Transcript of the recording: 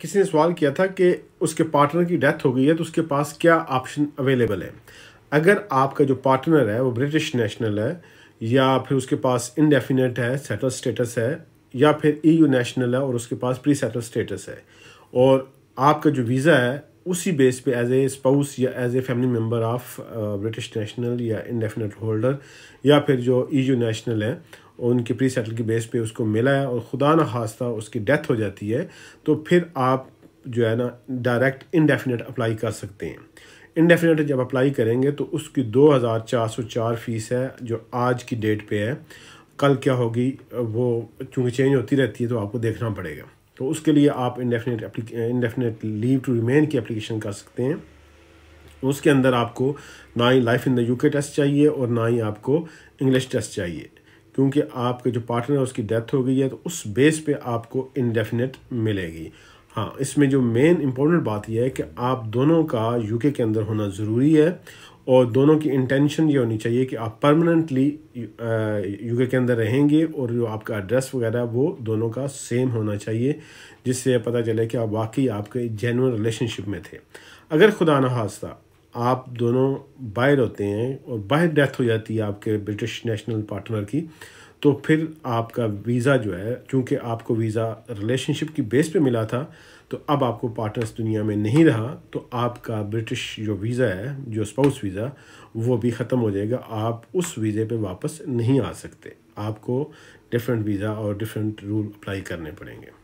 किसी ने सवाल किया था कि उसके पार्टनर की डेथ हो गई है तो उसके पास क्या ऑप्शन अवेलेबल है अगर आपका जो पार्टनर है वो ब्रिटिश नेशनल है या फिर उसके पास इनडेफिनेट है सेटल स्टेटस है या फिर ईयू e नेशनल है और उसके पास प्री सेटल स्टेटस है और आपका जो वीज़ा है उसी बेस पे एज ए स्पाउस या as a family member of British national या इनडेफिनेट होल्डर या फिर जो ईयू e नेशनल है उनके प्री सेटल की बेस पे उसको मिला है और खुदा न खास्ता उसकी डेथ हो जाती है तो फिर आप जो है ना डायरेक्ट इनडेफिनेट अप्लाई कर सकते हैं इनडेफिनेट जब अप्लाई करेंगे तो उसकी दो हज़ार चार सौ चार फीस है जो आज की डेट पे है कल क्या होगी वो चूँकि चेंज होती रहती है तो आपको देखना पड़ेगा तो उसके लिए आप indefinite indefinite leave to remain की अप्लीकेशन कर सकते हैं उसके अंदर आपको ना ही life in the UK test चाहिए और ना ही आपको इंग्लिश टेस्ट चाहिए क्योंकि आपके जो पार्टनर है उसकी डेथ हो गई है तो उस बेस पे आपको इनडेफिनेट मिलेगी हाँ इसमें जो मेन इम्पोर्टेंट बात यह है कि आप दोनों का यूके के अंदर होना ज़रूरी है और दोनों की इंटेंशन ये होनी चाहिए कि आप परमानेंटली यूके uh, के अंदर रहेंगे और जो आपका एड्रेस वगैरह वो दोनों का सेम होना चाहिए जिससे पता चले कि आप वाकई आपके जेनवन रिलेशनशिप में थे अगर खुदा न हादसा आप दोनों बाहर होते हैं और बाहर डेथ हो जाती है आपके ब्रिटिश नेशनल पार्टनर की तो फिर आपका वीज़ा जो है क्योंकि आपको वीज़ा रिलेशनशिप की बेस पे मिला था तो अब आपको पार्टनर्स दुनिया में नहीं रहा तो आपका ब्रिटिश जो वीज़ा है जो स्पाउस वीज़ा वो भी ख़त्म हो जाएगा आप उस वीज़े पे वापस नहीं आ सकते आपको डिफरेंट वीज़ा और डिफरेंट रूल अप्लाई करने पड़ेंगे